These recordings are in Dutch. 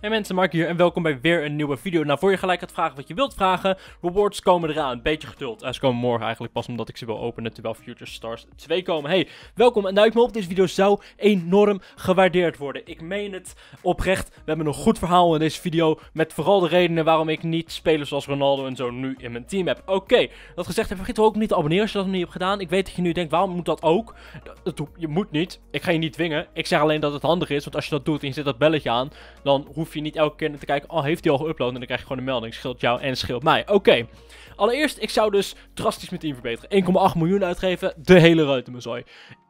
Hey mensen, Mark hier en welkom bij weer een nieuwe video. Nou, voor je gelijk gaat vragen wat je wilt vragen, rewards komen eraan. Een beetje geduld. Uh, ze komen morgen eigenlijk pas omdat ik ze wil openen, terwijl Future Stars 2 komen. Hey, welkom. En nou, me op, deze video zou enorm gewaardeerd worden. Ik meen het oprecht. We hebben een goed verhaal in deze video, met vooral de redenen waarom ik niet spelers zoals Ronaldo en zo nu in mijn team heb. Oké, dat gezegd, vergeet ook niet te abonneren als je dat nog niet hebt gedaan. Ik weet dat je nu denkt, waarom moet dat ook? Dat, je moet niet. Ik ga je niet dwingen. Ik zeg alleen dat het handig is, want als je dat doet en je zet dat belletje aan, dan hoef hoef je niet elke keer naar te kijken, oh, heeft hij al geüpload? En dan krijg je gewoon een melding. Scheelt jou en scheelt mij. Oké. Allereerst, ik zou dus drastisch mijn team verbeteren. 1,8 miljoen uitgeven, de hele ruiten mijn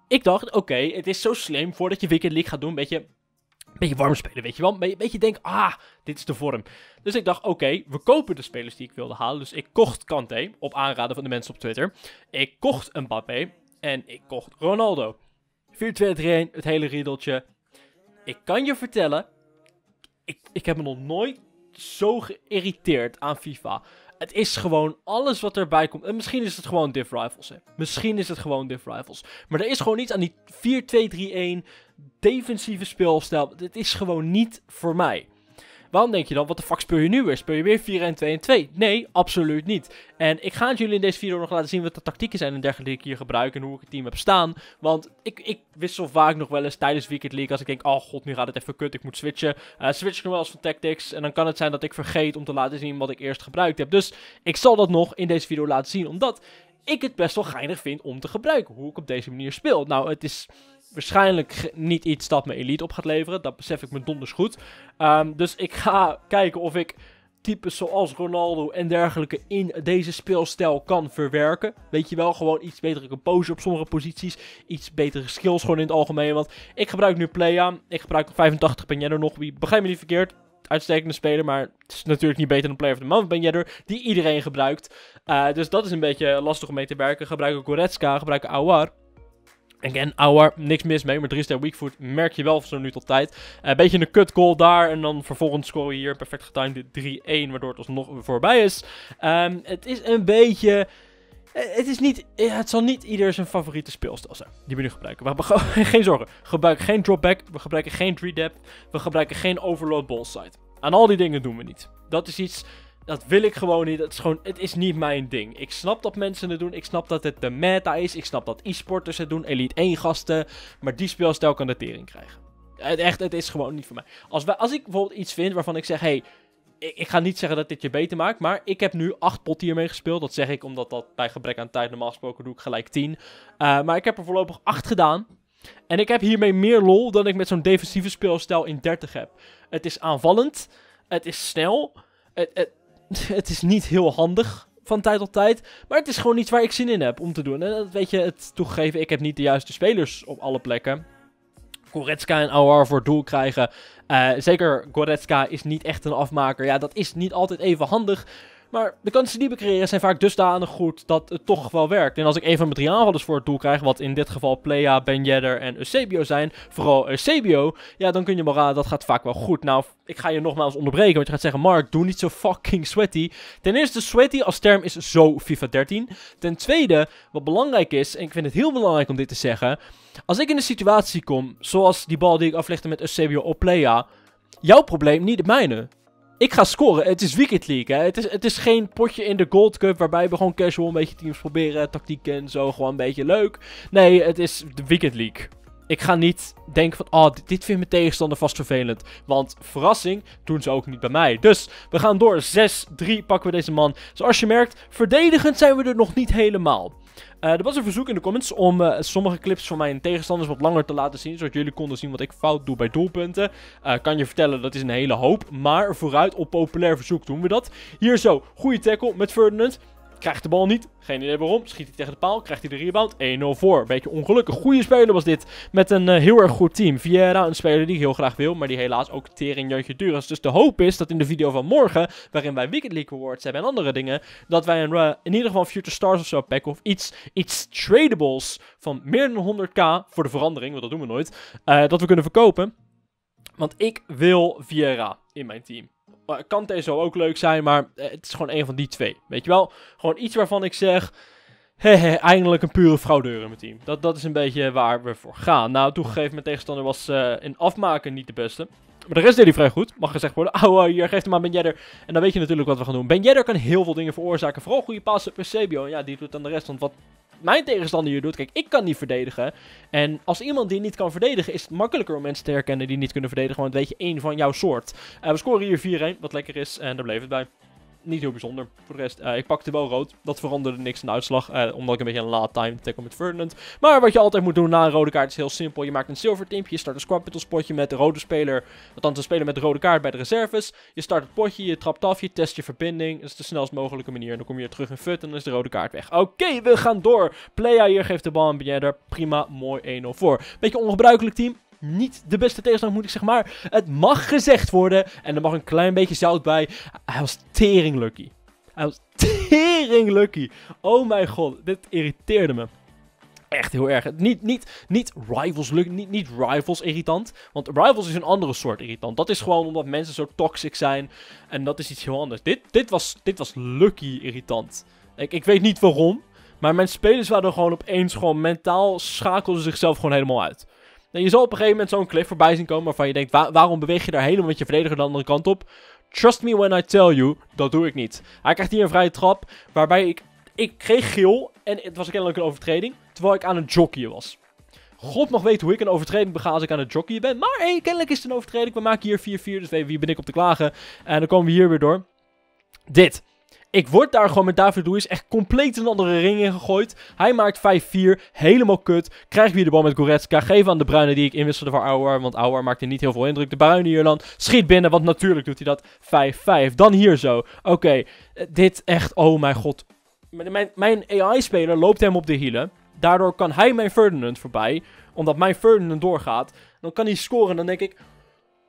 Ik dacht, oké, het is zo slim voordat je Wicked League gaat doen, weet je, een beetje warm spelen, weet je wel. Een beetje denken, ah, dit is de vorm. Dus ik dacht, oké, we kopen de spelers die ik wilde halen. Dus ik kocht Kante, op aanraden van de mensen op Twitter. Ik kocht Mbappé en ik kocht Ronaldo. 4-2-3-1, het hele riedeltje. Ik kan je vertellen, ik, ik heb me nog nooit zo geïrriteerd aan FIFA. Het is gewoon alles wat erbij komt. En misschien is het gewoon Div Rivals. Hè. Misschien is het gewoon Div Rivals. Maar er is gewoon niet aan die 4-2-3-1 defensieve speelstijl. Het is gewoon niet voor mij. Waarom denk je dan, wat de fuck speel je nu weer? Speel je weer 4 en 2 en 2? Nee, absoluut niet. En ik ga het jullie in deze video nog laten zien wat de tactieken zijn en dergelijke die ik hier gebruik en hoe ik het team heb staan. Want ik, ik wissel vaak nog wel eens tijdens Weekend League als ik denk, oh god, nu gaat het even kut, ik moet switchen. Uh, switch ik nog wel eens van tactics en dan kan het zijn dat ik vergeet om te laten zien wat ik eerst gebruikt heb. Dus ik zal dat nog in deze video laten zien, omdat ik het best wel geinig vind om te gebruiken, hoe ik op deze manier speel. Nou, het is waarschijnlijk niet iets dat mijn elite op gaat leveren. Dat besef ik me donders goed. Ehm, dus ik ga kijken of ik types zoals Ronaldo en dergelijke in deze speelstijl kan verwerken. Weet je wel, gewoon iets betere composure op sommige posities. Iets betere skills gewoon in het algemeen. Want ik gebruik nu Playa. Ik gebruik 85 Penjero nog. Wie begrijp me niet verkeerd. Uitstekende speler, maar het is natuurlijk niet beter dan Player of the Month er. die iedereen gebruikt. Eh, dus dat is een beetje lastig om mee te werken. Gebruiken Goretzka, gebruiken Awar. Again, hour, niks mis mee, maar 3-ster weakfoot merk je wel zo'n nu tot tijd. Een eh, beetje een cut goal daar en dan vervolgens scoren we hier perfect getimed 3-1, waardoor het alsnog voorbij is. Ehm, het is een beetje... Eh, het, is niet, het zal niet ieder zijn favoriete speelstijl zijn die we nu gebruiken. We hebben geen zorgen. We gebruiken geen dropback, we gebruiken geen 3-depth, we gebruiken geen overload ball side. Aan al die dingen doen we niet. Dat is iets dat wil ik gewoon niet. Dat is gewoon, het is niet mijn ding. Ik snap dat mensen het doen. Ik snap dat het de meta is. Ik snap dat e-sporters het doen. Elite 1 gasten. Maar die speelstijl kan de tering krijgen. Het, echt, het is gewoon niet voor mij. Als, wij, als ik bijvoorbeeld iets vind waarvan ik zeg... Hey, ik, ik, ga niet zeggen dat dit je beter maakt. Maar ik heb nu acht pot hiermee gespeeld. Dat zeg ik omdat dat bij gebrek aan tijd normaal gesproken doe ik gelijk 10. Eh, maar ik heb er voorlopig acht gedaan. En ik heb hiermee meer lol dan ik met zo'n defensieve speelstijl in 30 heb. Het is aanvallend. Het is snel. Het, het, het is niet heel handig van tijd tot tijd. Maar het is gewoon iets waar ik zin in heb om te doen. En dat weet je, het toegeven, ik heb niet de juiste spelers op alle plekken. Goretzka en Aouar voor doel krijgen. Eh, zeker Goretzka is niet echt een afmaker. Ja, dat is niet altijd even handig. Maar de kansen die we creëren zijn vaak dusdanig goed dat het toch wel werkt. En als ik een van mijn drie aanvallers voor het doel krijg, wat in dit geval Plea, Ben Yedder en Eusebio zijn, vooral Eusebio, ja, dan kun je maar raden, dat gaat vaak wel goed. Nou, ik ga je nogmaals onderbreken, want je gaat zeggen, Mark, doe niet zo fucking sweaty. Ten eerste, sweaty als term is zo FIFA 13. Ten tweede, wat belangrijk is, en ik vind het heel belangrijk om dit te zeggen, als ik in een situatie kom, zoals die bal die ik aflegde met Eusebio op Playa, jouw probleem, niet het mijne ik ga scoren. Het is Weekend League, hè. Het is, het is geen potje in de Gold Cup waarbij we gewoon casual een beetje teams proberen, tactieken en zo, gewoon een beetje leuk. Nee, het is de Weekend League ik ga niet denken van, oh, dit vindt mijn tegenstander vast vervelend. Want, verrassing, doen ze ook niet bij mij. Dus, we gaan door. 6-3 pakken we deze man. Zoals dus je merkt, verdedigend zijn we er nog niet helemaal. Eh, er was een verzoek in de comments om eh, sommige clips van mijn tegenstanders wat langer te laten zien. Zodat jullie konden zien wat ik fout doe bij doelpunten. Eh, kan je vertellen, dat is een hele hoop. Maar vooruit op populair verzoek doen we dat. Hier zo, goede tackle met Ferdinand. Krijgt de bal niet. Geen idee waarom. Schiet hij tegen de paal. Krijgt hij de rebound. 1-0 voor. Beetje ongelukkig. Goede speler was dit. Met een eh, heel erg goed team. Vieira, een speler die ik heel graag wil. Maar die helaas ook Tering, duur is. Dus de hoop is dat in de video van morgen. Waarin wij Wicked League Awards hebben en andere dingen. Dat wij een, eh, in ieder geval Future Stars of zo pack. Of iets, iets tradables van meer dan 100k. Voor de verandering. Want dat doen we nooit. Eh, dat we kunnen verkopen. Want ik wil Vieira in mijn team. Eh, Kante zou ook leuk zijn, maar eh, het is gewoon een van die twee. Weet je wel? Gewoon iets waarvan ik zeg... Hehe, eindelijk een pure fraudeur in mijn team. Dat, dat is een beetje waar we voor gaan. Nou, toegegeven, mijn tegenstander was eh, in afmaken niet de beste. Maar de rest deed hij vrij goed. Mag gezegd worden. Auw, hier geeft hem aan Ben Jedder. En dan weet je natuurlijk wat we gaan doen. Ben Jedder kan heel veel dingen veroorzaken. Vooral goede passen per Sebio. Ja, die doet dan de rest. Want wat mijn tegenstander hier doet. Kijk, ik kan niet verdedigen. En als iemand die niet kan verdedigen, is het makkelijker om mensen te herkennen die niet kunnen verdedigen. Want weet je, één van jouw soort. Eh, we scoren hier 4-1, wat lekker is. En daar bleef het bij niet heel bijzonder. Voor de rest, eh, ik pakte wel rood. Dat veranderde niks in de uitslag, eh, omdat ik een beetje een late time tackle met Ferdinand. Maar wat je altijd moet doen na een rode kaart is heel simpel. Je maakt een zilver teampje, je start een squad battle spotje met de rode speler. Althans, een speler met de rode kaart bij de reserves. Je start het potje, je trapt af, je test je verbinding. Dat is de snelst mogelijke manier. En dan kom je weer terug in fut en dan is de rode kaart weg. Oké, we gaan door. Playa hier geeft de bal aan Bieder. Prima, mooi 1-0 voor. Beetje ongebruikelijk team, niet de beste tegenstander, moet ik zeg maar. Het mag gezegd worden. En er mag een klein beetje zout bij. Hij was tering lucky. Hij was tering lucky. Oh mijn god, dit irriteerde me. Echt heel erg. Niet, niet, niet rivals lucky, niet, niet rivals irritant. Want rivals is een andere soort irritant. Dat is gewoon omdat mensen zo toxic zijn. En dat is iets heel anders. Dit, dit, was, dit was lucky irritant. Ik, ik weet niet waarom. Maar mijn spelers waren gewoon opeens gewoon mentaal schakelden zichzelf gewoon helemaal uit. Nou, je zal op een gegeven moment zo'n cliff voorbij zien komen waarvan je denkt, waarom beweeg je daar helemaal met je verdediger de andere kant op? Trust me when I tell you, dat doe ik niet. Hij krijgt hier een vrije trap, waarbij ik, ik kreeg geel en het was kennelijk een overtreding, terwijl ik aan het jockeyen was. God mag weten hoe ik een overtreding bega als ik aan het jockeyen ben. Maar hey, kennelijk is het een overtreding. We maken hier 4-4, dus wie ben ik op te klagen? En dan komen we hier weer door. Dit. Ik word daar gewoon met David Luiz echt compleet een andere ring in gegooid. Hij maakt 5-4. Helemaal kut. Krijg weer de bal met Goretzka. Geef aan de Bruine die ik inwisselde voor Auer. Want Auer maakte niet heel veel indruk. De Bruine Ierland schiet binnen. Want natuurlijk doet hij dat 5-5. Dan hier zo. Oké. Eh, dit echt. Oh mijn god. mijn, mijn AI-speler loopt hem op de hielen. Daardoor kan hij mijn Ferdinand voorbij. Omdat mijn Ferdinand doorgaat. Dan kan hij scoren. Dan denk ik.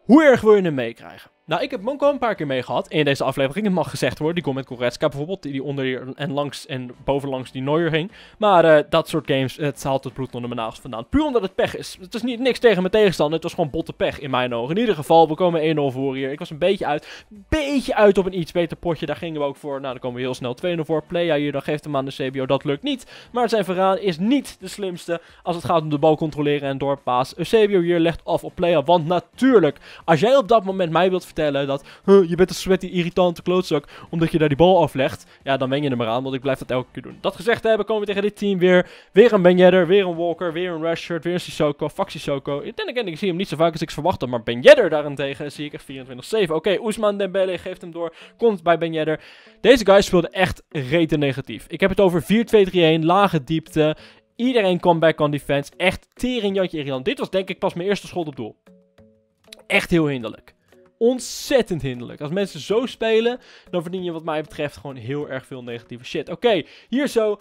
Hoe erg wil je hem meekrijgen? Nou, ik heb Monko een paar keer mee gehad. In deze aflevering, het mag gezegd worden. Die komt met Goretzka bijvoorbeeld, die onder en langs en bovenlangs die Neuer ging. Maar eh, dat soort games, het haalt het bloed onder mijn nagels vandaan. Puur omdat het pech is. Het is niet, niks tegen mijn tegenstander, het was gewoon botte pech in mijn ogen. In ieder geval, we komen 1-0 voor hier. Ik was een beetje uit, beetje uit op een iets beter potje. Daar gingen we ook voor. Nou, dan komen we heel snel 2-0 voor. Playa hier, dan geeft hem aan de CBO. Dat lukt niet. Maar zijn verhaal is niet de slimste als het gaat om de bal controleren en doorpaas. CBO hier legt af op Playa, want natuurlijk, als jij op dat moment mij wilt vertellen dat je bent een sweaty, irritante klootzak omdat je daar die bal aflegt. Ja, dan wen je hem eraan, want ik blijf dat elke keer doen. Dat gezegd hebben, komen we tegen dit team weer. Weer een Ben Yedder, weer een Walker, weer een Rashford, weer een Sissoko, Fax Sissoko. Ik denk, ik zie hem niet zo vaak als ik verwachtte, maar Ben Yedder daarentegen zie ik echt 24-7. Oké, okay, Oesman Dembele geeft hem door, komt bij Ben Yedder. Deze guy speelde echt rete negatief. Ik heb het over 4-2-3-1, lage diepte. Iedereen comeback back on defense. Echt tering Jantje Dit was denk ik pas mijn eerste schot op doel. Echt heel hinderlijk ontzettend hinderlijk. Als mensen zo spelen, dan verdien je wat mij betreft gewoon heel erg veel negatieve shit. Oké, hier zo.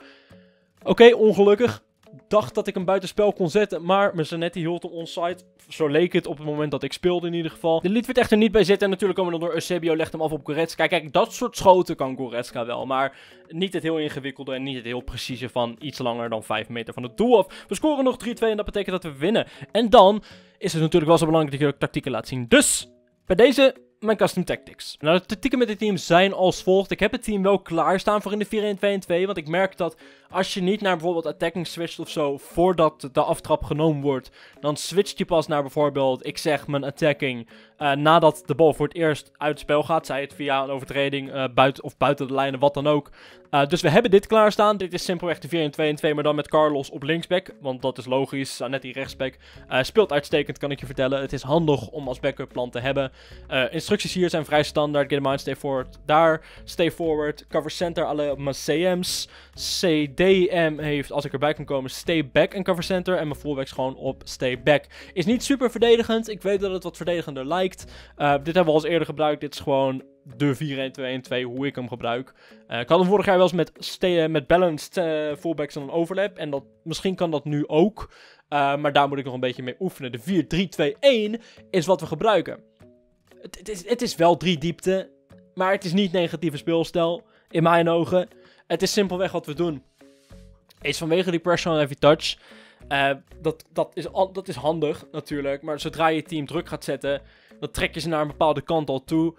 Oké, ongelukkig. Dacht dat ik hem buitenspel kon zetten, maar mijn hield hem onside. Zo leek het op het moment dat ik speelde in ieder geval. De lied werd echter niet bij zitten en natuurlijk komen we dan door Eusebio legt hem af op Goretzka. Kijk, dat soort schoten kan Goretzka wel, maar niet het heel ingewikkelde en niet het heel precieze van iets langer dan 5 meter van het doel af. We scoren nog 3-2 en dat betekent dat we winnen. En dan is het natuurlijk wel zo belangrijk dat je ook tactieken laat zien. Dus bij deze mijn custom tactics. Nou, de tactieken met dit team zijn als volgt. Ik heb het team wel klaarstaan voor in de 4 1 2 2. Want ik merk dat als je niet naar bijvoorbeeld attacking switcht of zo, voordat de aftrap genomen wordt, dan switcht je pas naar bijvoorbeeld, ik zeg mijn attacking, eh, nadat de bal voor het eerst uit het spel gaat. Zij het via een overtreding, eh, buiten, of buiten de lijnen, wat dan ook. Eh, dus we hebben dit klaarstaan. Dit is simpelweg de 4 1 2 2, maar dan met Carlos op linksback. Want dat is logisch. die rechtsback speelt uitstekend, kan ik je vertellen. Het is handig om als backup plan te hebben. in instructies hier zijn vrij standaard. Get in mind, stay forward. Daar, stay forward. Cover center, alle mijn CM's. CDM heeft, als ik erbij kan komen, stay back en cover center. En mijn fullbacks gewoon op stay back. Is niet super verdedigend. Ik weet dat het wat verdedigender lijkt. Eh, dit hebben we al eens eerder gebruikt. Dit is gewoon de 4-1-2-1-2, hoe ik hem gebruik. Uh, ik had hem vorig jaar wel eens met, eh, met balanced uh, fullbacks en een overlap. En dat, misschien kan dat nu ook. maar daar moet ik nog een beetje mee oefenen. De 4-3-2-1 is wat we gebruiken het, is, het is wel drie diepte, maar het is niet negatieve speelstijl, in mijn ogen. Het is simpelweg wat we doen. Is vanwege die on heavy touch. Eh, dat, dat, is, dat is handig natuurlijk, maar zodra je team druk gaat zetten, dan trek je ze naar een bepaalde kant al toe.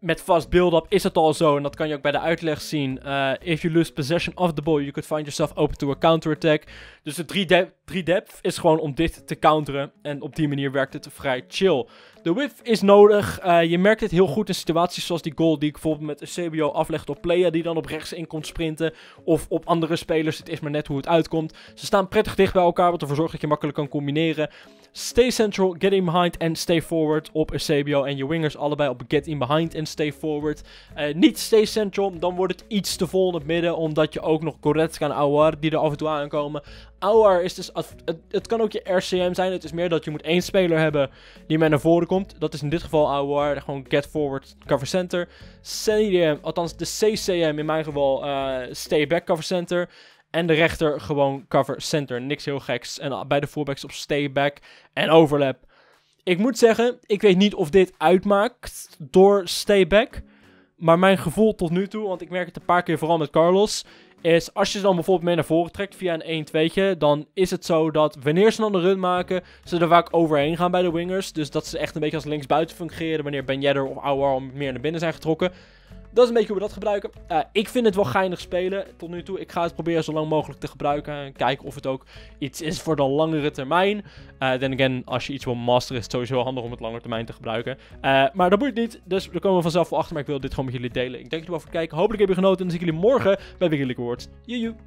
Met vast build-up is het al zo, en dat kan je ook bij de uitleg zien. Eh, if you lose possession of the ball, you could find yourself open to a counter attack. Dus de 3-depth is gewoon om dit te counteren. En op die manier werkt het vrij chill. De whiff is nodig. Eh, je merkt het heel goed in situaties zoals die goal die ik bijvoorbeeld met een CBO aflegt op player Die dan op rechts in komt sprinten. Of op andere spelers. Het is maar net hoe het uitkomt. Ze staan prettig dicht bij elkaar. Wat ervoor zorgt dat je makkelijk kan combineren. Stay central, get in behind en stay forward op een CBO. En je wingers allebei op get in behind en stay forward. Eh, niet stay central, dan wordt het iets te vol in het midden. Omdat je ook nog Goretzka en Aouar die er af en toe aankomen Aouar is dus. Het, het, kan ook je RCM zijn. Het is meer dat je moet één speler hebben die mij naar voren komt. Dat is in dit geval Aouar. Gewoon get forward cover center. CDM, althans de CCM in mijn geval. Uh, stay back cover center. En de rechter gewoon cover center. Niks heel geks. En beide de fullbacks op stay back en overlap. Ik moet zeggen, ik weet niet of dit uitmaakt door stay back. Maar mijn gevoel tot nu toe, want ik merk het een paar keer vooral met Carlos is als je ze dan bijvoorbeeld mee naar voren trekt via een 1-2'tje, dan is het zo dat wanneer ze dan de run maken, ze er vaak overheen gaan bij de wingers. Dus dat ze echt een beetje als linksbuiten fungeren wanneer Ben Yedder of Awar meer naar binnen zijn getrokken dat is een beetje hoe we dat gebruiken. Eh, ik vind het wel geinig spelen tot nu toe. Ik ga het proberen zo lang mogelijk te gebruiken. En kijken of het ook iets is voor de langere termijn. Dan eh, uh, again, als je iets wil masteren, is het sowieso handig om het langere termijn te gebruiken. Eh, maar dat moet niet. Dus daar komen we vanzelf wel achter. Maar ik wil dit gewoon met jullie delen. Ik dank jullie wel voor het kijken. Hopelijk heb je genoten. En dan zie ik jullie morgen bij Wiggly Awards. Joejoe.